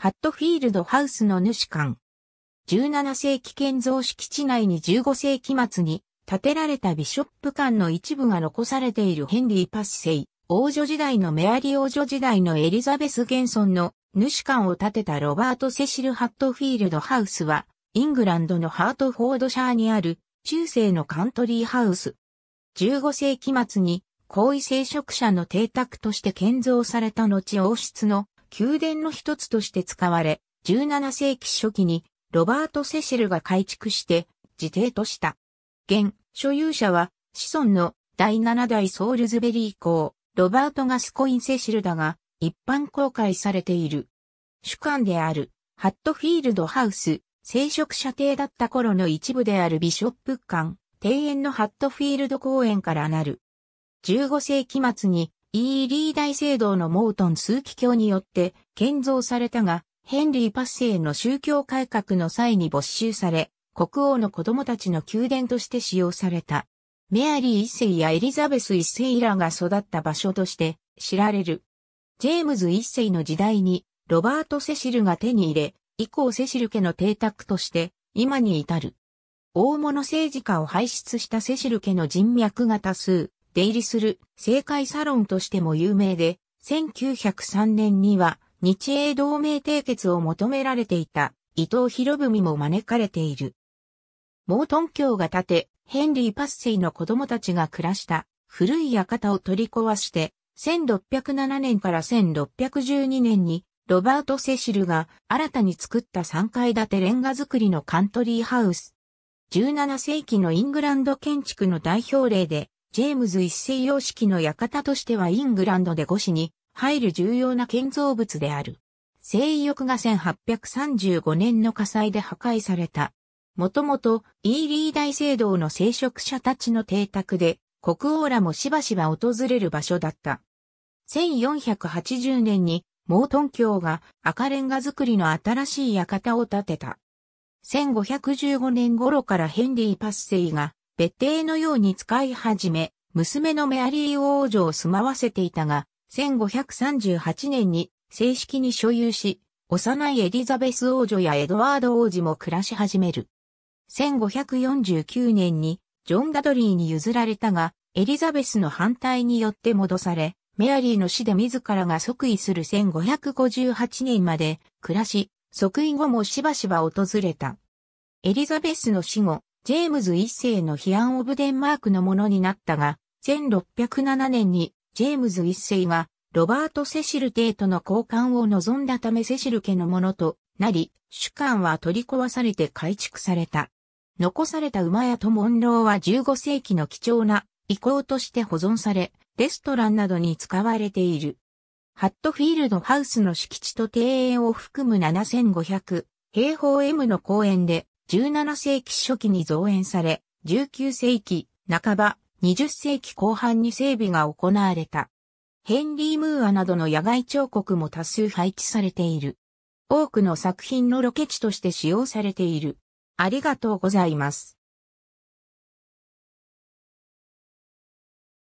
ハットフィールドハウスの主館。17世紀建造敷地内に15世紀末に建てられたビショップ館の一部が残されているヘンリー・パッセイ、王女時代のメアリー王女時代のエリザベス・ゲンソンの主館を建てたロバート・セシル・ハットフィールドハウスは、イングランドのハートフォードシャーにある中世のカントリーハウス。15世紀末に、高位聖職者の邸宅として建造された後王室の宮殿の一つとして使われ、17世紀初期にロバート・セシルが改築して自邸とした。現所有者は子孫の第7代ソウルズベリー公、ロバート・ガスコイン・セシルだが、一般公開されている。主館である、ハットフィールドハウス、聖職者邸だった頃の一部であるビショップ館、庭園のハットフィールド公園からなる。15世紀末にイーリー大聖堂のモートン枢機卿によって建造されたが、ヘンリーパッセイの宗教改革の際に没収され、国王の子供たちの宮殿として使用された。メアリー一世やエリザベス一世らが育った場所として知られる。ジェームズ一世の時代にロバート・セシルが手に入れ、以降セシル家の邸宅として今に至る。大物政治家を輩出したセシル家の人脈が多数、出入りする政界サロンとしても有名で、1903年には日英同盟締結を求められていた伊藤博文も招かれている。モートン教が建て、ヘンリー・パッセイの子供たちが暮らした古い館を取り壊して、1607年から1612年にロバート・セシルが新たに作った3階建てレンガ造りのカントリーハウス。17世紀のイングランド建築の代表例で、ジェームズ一世様式の館としてはイングランドで五市に入る重要な建造物である。聖域が1835年の火災で破壊された。もともと、イーリー大聖堂の聖職者たちの邸宅で、国王らもしばしば訪れる場所だった。1480年に、モートン教が赤レンガ造りの新しい館を建てた。1515年頃からヘンリー・パッセイが別邸のように使い始め、娘のメアリー王女を住まわせていたが、1538年に正式に所有し、幼いエリザベス王女やエドワード王子も暮らし始める。1549年にジョン・ダドリーに譲られたが、エリザベスの反対によって戻され、メアリーの死で自らが即位する1558年まで暮らし、即位後もしばしば訪れた。エリザベスの死後、ジェームズ一世の批判オブデンマークのものになったが、1607年にジェームズ一世がロバート・セシル・帝との交換を望んだためセシル家のものとなり、主観は取り壊されて改築された。残された馬屋と門楼は15世紀の貴重な遺構として保存され、レストランなどに使われている。ハットフィールドハウスの敷地と庭園を含む7500平方 M の公園で17世紀初期に造園され、19世紀半ば、20世紀後半に整備が行われた。ヘンリー・ムーアなどの野外彫刻も多数配置されている。多くの作品のロケ地として使用されている。ありがとうございます。